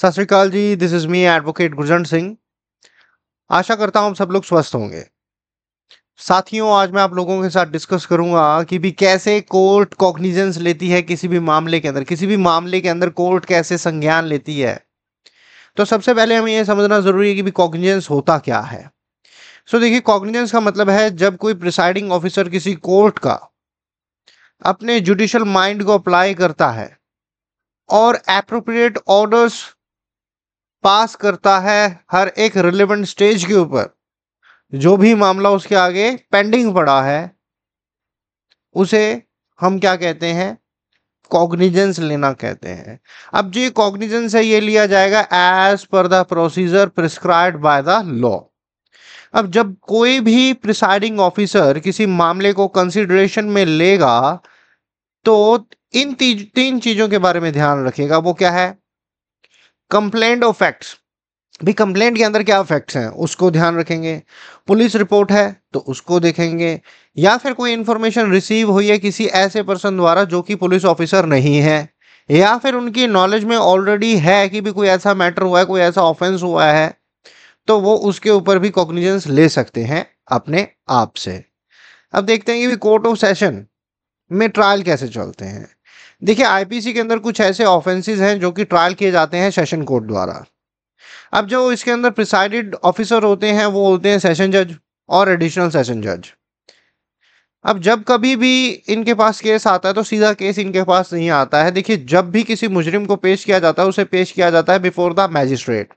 सत श्रीकाल जी this is me advocate Gurjan Singh आशा करता हूँ हम सब लोग स्वस्थ होंगे साथियों आज मैं आप लोगों के साथ डिस्कस करूंगा कि भी कैसे कोर्ट कॉग्निजेंस लेती है किसी भी मामले के अंदर किसी भी मामले के अंदर कोर्ट कैसे संज्ञान लेती है तो सबसे पहले हमें यह समझना ज़रूरी है कि भी कॉग्निजेंस होता क्या है सो देखिए कॉग्निजेंस का मतलब है जब कोई प्रिसाइडिंग ऑफिसर किसी कोर्ट का अपने जुडिशल माइंड को अप्लाई करता है और एप्रोप्रिएट ऑर्डर्स पास करता है हर एक रिलेवेंट स्टेज के ऊपर जो भी मामला उसके आगे पेंडिंग पड़ा है उसे हम क्या कहते हैं कॉग्निजेंस लेना कहते हैं अब जो कॉग्निजेंस है ये लिया जाएगा as per the procedure prescribe by the law अब जब कोई भी प्रिसाइडिंग ऑफिसर किसी मामले को कंसिडरेशन में लेगा तो इन तीन चीजों के बारे में ध्यान रखेगा वो क्या है कंप्लेंट ऑफ फैक्ट्स भी कंप्लेंट के अंदर क्या फैक्ट्स हैं उसको ध्यान रखेंगे पुलिस रिपोर्ट है तो उसको देखेंगे या फिर कोई इंफॉर्मेशन रिसीव हुई है किसी ऐसे पर्सन द्वारा जो कि पुलिस ऑफिसर नहीं है या फिर उनकी नॉलेज में ऑलरेडी है कि भी कोई ऐसा मैटर हुआ है कोई ऐसा ऑफेंस हुआ है तो वो उसके ऊपर भी कॉग्निजेंस ले सकते हैं अपने आप से अब देखते हैं कि कोर्ट ऑफ सेशन में ट्रायल कैसे चलते हैं देखिए आईपीसी के अंदर कुछ ऐसे ऑफेंसेस हैं जो कि ट्रायल किए जाते हैं सेशन कोर्ट द्वारा अब जो इसके अंदर प्रिसाइडेड ऑफिसर होते हैं वो होते हैं सेशन जज और एडिशनल सेशन जज अब जब कभी भी इनके पास केस आता है तो सीधा केस इनके पास नहीं आता है देखिए जब भी किसी मुजरिम को पेश किया जाता है उसे पेश किया जाता है before the magistrate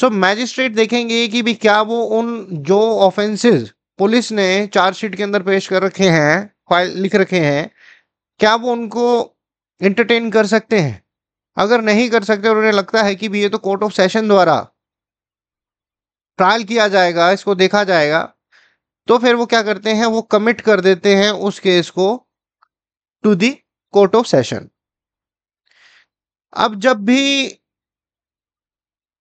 so magistrate देखेंगे कि भी क्या वो उन जो ऑफेंसेस पुलिस ने चार्जशीट के अंदर पेश कर रखे हैं फाइल लिख रखे हैं क्या वो उनको एंटरटेन कर सकते हैं अगर नहीं कर सकते और उन्हें लगता है कि भी ये तो कोर्ट ऑफ सेशन द्वारा ट्रायल किया जाएगा इसको देखा जाएगा तो फिर वो क्या करते हैं वो कमिट कर देते हैं उस केस को to the court of session अब जब भी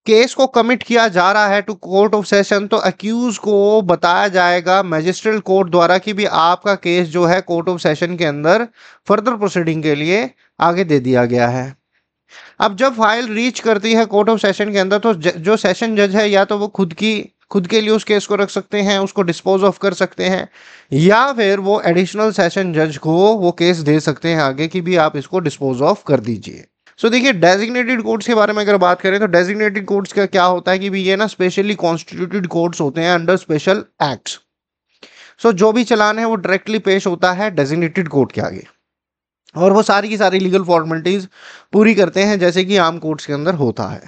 केस को कमिट किया जा रहा है टू कोर्ट ऑफ सेशन तो अक्यूज को बताया जाएगा मजिस्ट्रेट कोर्ट द्वारा कि भी आपका केस जो है कोर्ट ऑफ सेशन के अंदर फर्दर प्रोसीडिंग के लिए आगे दे दिया गया है अब जब फाइल रीच करती है कोर्ट ऑफ सेशन के अंदर तो जो सेशन जज है या तो वो खुद की खुद के लिए उस केस को रख सकते हैं उसको डिस्पोज ऑफ कर सकते हैं या फिर वो एडिशनल सेशन जज को वो केस दे सकते हैं आगे कि भी आप इसको डिस्पोज ऑफ कर दीजिए सो देखिए डेजिग्नेटेड कोर्ट्स के बारे में अगर बात करें तो डेजिग्नेटेड कोर्ट्स का क्या होता है कि भी ये ना स्पेशली कॉन्स्टिट्यूटेड कोर्ट्स होते हैं अंडर स्पेशल एक्ट्स सो जो भी चलान है वो डायरेक्टली पेश होता है डेजिग्नेटेड कोर्ट के आगे और वो सारी की सारी लीगल फॉर्मेलिटीज़ पूरी करते हैं जैसे कि आम कोर्ट्स के अंदर होता है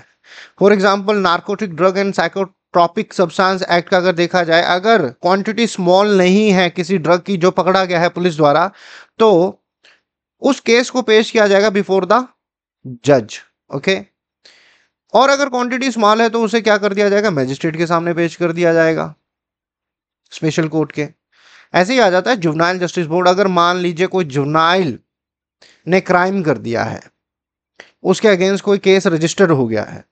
for example narcotic drug and psychotropic substance act का अगर देखा जाए अगर क्वांटिटी स्मॉल नहीं है किसी ड्रग की जो पकड़ा गया है पुलिस द्वारा तो उस केस को पेश किया जाएगा बिफोर द जज ओके और अगर क्वांटिटी स्मॉल है तो उसे क्या कर दिया जाएगा मैजिस्ट्रेट के सामने पेश कर दिया जाएगा स्पेशल कोर्ट के ऐसे ही आ जाता है जुवनाइल जस्टिस बोर्ड अगर मान लीजिए कोई जुवनाइल ने क्राइम कर दिया है उसके अगेंस्ट कोई केस रजिस्टर हो गया है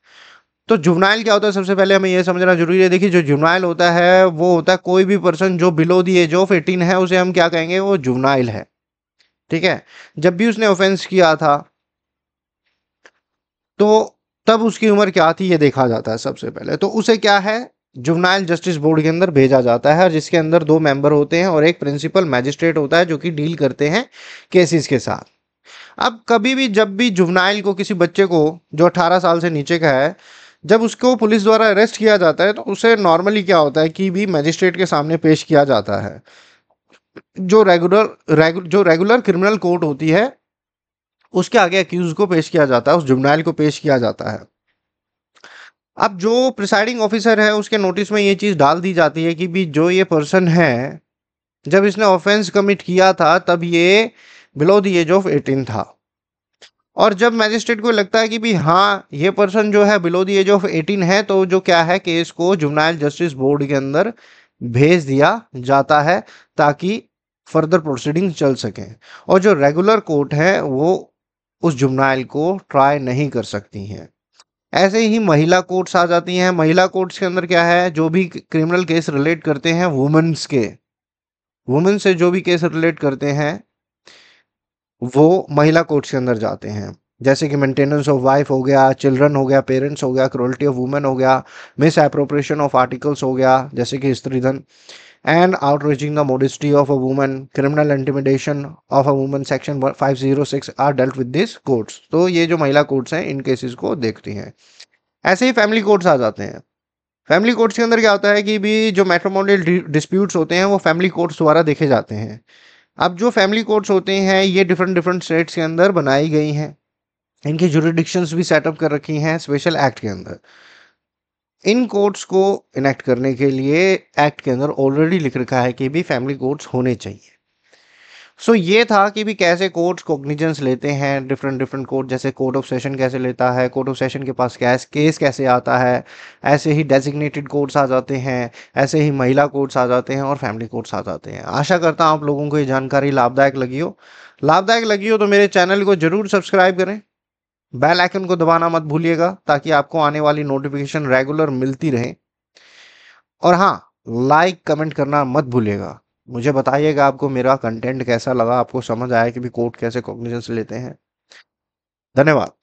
तो जुवनाइल क्या होता है सबसे पहले हमें यह समझना जरूरी है देखिए जो जुवनाइल होता है वो होता है कोई भी पर्सन जो below the age of eighteen है उसे हम क्या कहेंगे वो जुवनाइल है ठीक है जब भी उसने ऑफेंस किया था तो तब उसकी उम्र क्या थी ये देखा जाता है सबसे पहले तो उसे क्या है जुवनाइल जस्टिस बोर्ड के अंदर भेजा जाता है और जिसके अंदर दो मेंबर होते हैं और एक प्रिंसिपल मैजिस्ट्रेट होता है जो कि डील करते हैं केसेस के साथ अब कभी भी जब भी जुवनाइल को किसी बच्चे को जो 18 साल से नीचे का है जब उसको पुलिस द्वारा अरेस्ट किया जाता है तो उसे नॉर्मली क्या होता है कि भी मजिस्ट्रेट के सामने पेश किया जाता है जो रेगुलर रेगु, जो रेगुलर क्रिमिनल कोर्ट होती है उसके आगे अक्यूज को पेश किया जाता है उस जुबनाइल को पेश किया जाता है अब जो प्रिसाइडिंग ऑफिसर है उसके नोटिस में ये चीज़ डाल दी जाती है कि भी जो ये पर्सन है जब इसने ऑफेंस कमिट किया था तब ये below the age of eighteen था और जब मैजिस्ट्रेट को लगता है कि भी हाँ ये पर्सन जो है below the age of eighteen है तो जो क्या है केस को जुबनाइल जस्टिस बोर्ड के अंदर भेज दिया जाता है ताकि फर्दर प्रोसीडिंग चल सकें और जो रेगुलर कोर्ट है वो उस जुमनाइल को ट्राई नहीं कर सकती हैं ऐसे ही महिला कोर्ट्स आ जाती हैं महिला कोर्ट्स के अंदर क्या है जो भी क्रिमिनल केस रिलेट करते हैं वुमेन्स के वुमेन से जो भी केस रिलेट करते हैं वो महिला कोर्ट्स के अंदर जाते हैं जैसे कि मेंटेनेंस ऑफ वाइफ हो गया चिल्ड्रन हो गया पेरेंट्स हो गया क्रोल्टी ऑफ वुमेन हो गया मिस एप्रोप्रिएशन ऑफ आर्टिकल्स हो गया जैसे कि stridhan and outraging the modesty of a woman, criminal intimidation of a woman section 506 are dealt with this courts. so ye jo mahila courts hain in cases ko dekhti hain aise hi family courts aa jate hain family courts के अंदर क्या होता है कि भी जो मेट्रोमोडल disputes होते हैं वो फैमिली कोर्ट्स द्वारा देखे जाते हैं अब जो फैमिली कोर्ट्स होते हैं ये डिफरेंट डिफरेंट स्टेट्स के अंदर बनाई गई हैं इनकी जुरिडिक्शंस भी सेटअप कर रखी हैं स्पेशल एक्ट के अंदर इन कोर्ट्स को इनेक्ट करने के लिए एक्ट के अंदर ऑलरेडी लिख रखा है कि भी फैमिली कोर्ट्स होने चाहिए सो so, ये था कि भी कैसे कोर्ट्स कोग्निजेंस लेते हैं डिफरेंट डिफरेंट कोर्ट जैसे कोर्ट ऑफ सेशन कैसे लेता है कोर्ट ऑफ सेशन के पास कैस केस कैसे आता है ऐसे ही डेजिग्नेटेड कोर्ट्स आ जाते हैं ऐसे ही महिला कोर्ट्स आ जाते हैं और फैमिली कोर्ट्स आ जाते हैं आशा करता हूँ आप लोगों को ये जानकारी लाभदायक लगी हो लाभदायक लगी हो तो मेरे चैनल को ज़रूर सब्सक्राइब करें बेल आइकन को दबाना मत भूलिएगा ताकि आपको आने वाली नोटिफिकेशन रेगुलर मिलती रहे और हाँ लाइक कमेंट करना मत भूलिएगा मुझे बताइएगा आपको मेरा कंटेंट कैसा लगा आपको समझ आया कि भी कोर्ट कैसे कॉग्निशन लेते हैं धन्यवाद